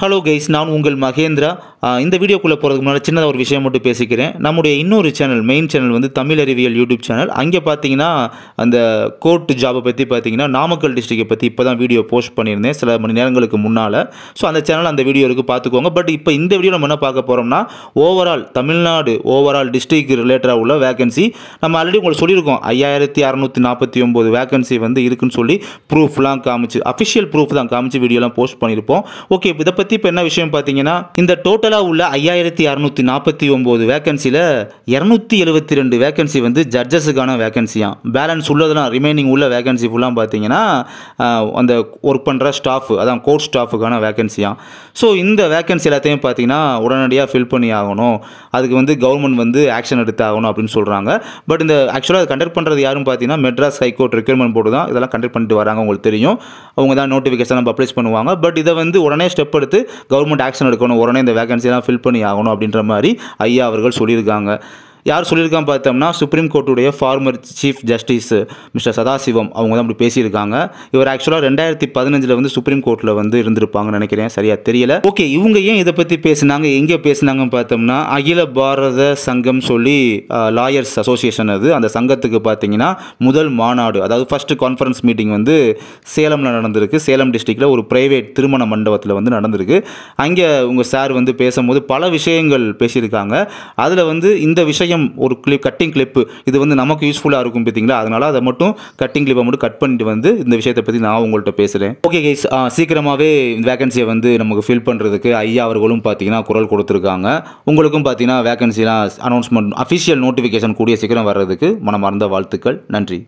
hello guys நான் உங்கள் மகேந்திரா இந்த வீடியோக்குள்ளே போகிறதுக்கு முன்னாடி சின்னதாக ஒரு விஷயம் மட்டும் பேசிக்கிறேன் நம்முடைய இன்னொரு சேனல் மெயின் சேனல் வந்து தமிழ் அறிவியல் யூடியூப் சேனல் அங்கே பார்த்தீங்கன்னா அந்த கோர்ட் ஜாபை பற்றி பார்த்தீங்கன்னா நாமக்கல் டிஸ்ட்ரிக்டை பற்றி இப்போ தான் வீடியோ போஸ்ட் பண்ணியிருந்தேன் சில மணி நேரங்களுக்கு முன்னால் ஸோ அந்த சேனல் அந்த வீடியோ இருக்குது பார்த்துக்கோங்க பட் இப்போ இந்த வீடியோ நம்ம என்ன பார்க்க போகிறோம்னா ஓவரால் தமிழ்நாடு ஓவரால் டிஸ்ட்ரிக்ட் ரிலேட்டடாக உள்ள வேகன்சி நம்ம ஆல்ரெடி உங்களுக்கு சொல்லியிருக்கோம் ஐயாயிரத்தி அறநூற்றி நாற்பத்தி ஒம்பது வேகன்சி வந்து இருக்குன்னு சொல்லி ப்ரூஃப்லாம் காமிச்சு அஃபிஷியல் ப்ரூஃப் தான் காமிச்சு வீடியோலாம் போஸ்ட் பண்ணியிருப்போம் ஓகே இதை பற்றி பத்தி இப்போ என்ன விஷயம் பார்த்தீங்கன்னா இந்த டோட்டலாக உள்ள ஐயாயிரத்தி அறுநூத்தி நாற்பத்தி ஒம்பது வேகன்சியில் இரநூத்தி எழுபத்தி ரெண்டு வேகன்சி வந்து ஜட்ஜஸுக்கான வேகன்சியாக பேலன்ஸ் உள்ளதெல்லாம் ரிமைனிங் உள்ள வேகன்சி ஃபுல்லாக பார்த்தீங்கன்னா அந்த ஒர்க் பண்ணுற ஸ்டாஃப் அதான் கோர்ட் ஸ்டாஃபுக்கான வேகன்சியாக ஸோ இந்த வேகன்சி எல்லாத்தையும் பார்த்தீங்கன்னா உடனடியாக ஃபில் பண்ணி ஆகணும் அதுக்கு வந்து கவர்மெண்ட் வந்து ஆக்ஷன் எடுத்து ஆகணும் அப்படின்னு சொல்கிறாங்க பட் இந்த ஆக்சுவலாக அது கண்டக்ட் பண்ணுறது யாரும் பார்த்தீங்கன்னா மெட்ராஸ் ஹைகோர்ட் ரெக்யூர்மெண்ட் போர்டு தான் இதெல்லாம் கண்டக்ட் பண்ணிட்டு வராங்க உங்களுக்கு தெரியும் அவங்க தான் நோட்டிஃபிகேஷன் பப்ளிஷ் பண்ணுவாங்க பட் இதை வந்து உடனே ஸ்டெப் எடுத்து கவர்மெண்ட் ஆக்ஷன் எடுக்கணும் உடனே இந்த எல்லாம் ஃபில் பண்ணி ஆகணும் அப்படின்ற மாதிரி ஐயா அவர்கள் சொல்லியிருக்காங்க யார் சொல்லியிருக்காங்க பார்த்தோம்னா சுப்ரீம் கோர்ட்டுடைய former chief justice mister Sathasivam அவங்க தான் அப்படி பேசியிருக்காங்க இவர் ஆக்சுவலாக ரெண்டாயிரத்தி பதினஞ்சில் வந்து சுப்ரீம் கோர்ட்டில் வந்து இருந்திருப்பாங்கன்னு நினைக்கிறேன் சரியாக தெரியல ஓகே இவங்க ஏன் இதை பற்றி பேசினாங்க எங்கே பேசினாங்கன்னு பார்த்தோம்னா அகில பாரத சங்கம் சொல்லி லாயர்ஸ் அசோசியேஷன் அது அந்த சங்கத்துக்கு பார்த்தீங்கன்னா முதல் மாநாடு அதாவது ஃபஸ்ட்டு கான்ஃபரன்ஸ் மீட்டிங் வந்து சேலமில் நடந்திருக்கு சேலம் டிஸ்ட்ரிக்டில் ஒரு ப்ரைவேட் திருமண மண்டபத்தில் வந்து நடந்திருக்கு அங்கே உங்கள் சார் வந்து பேசும்போது பல விஷயங்கள் பேசியிருக்காங்க அதில் வந்து இந்த விஷயம் முக்கியம் ஒரு கிளிப் கட்டிங் கிளிப்பு இது வந்து நமக்கு யூஸ்ஃபுல்லாக இருக்கும் பார்த்தீங்களா அதனால் அதை மட்டும் கட்டிங் கிளிப்பை மட்டும் கட் பண்ணிட்டு வந்து இந்த விஷயத்தை பற்றி நான் உங்கள்கிட்ட பேசுகிறேன் ஓகே கைஸ் சீக்கிரமாகவே இந்த வேகன்சியை வந்து நமக்கு ஃபில் பண்ணுறதுக்கு ஐயா அவர்களும் பார்த்தீங்கன்னா குரல் கொடுத்துருக்காங்க உங்களுக்கும் பார்த்தீங்கன்னா வேகன்சிலாம் அனௌன்ஸ்மெண்ட் அஃபிஷியல் நோட்டிஃபிகேஷன் கூடிய சீக்கிரம் வர்றதுக்கு மனமார்ந்த வாழ்த்துக்கள் நன்றி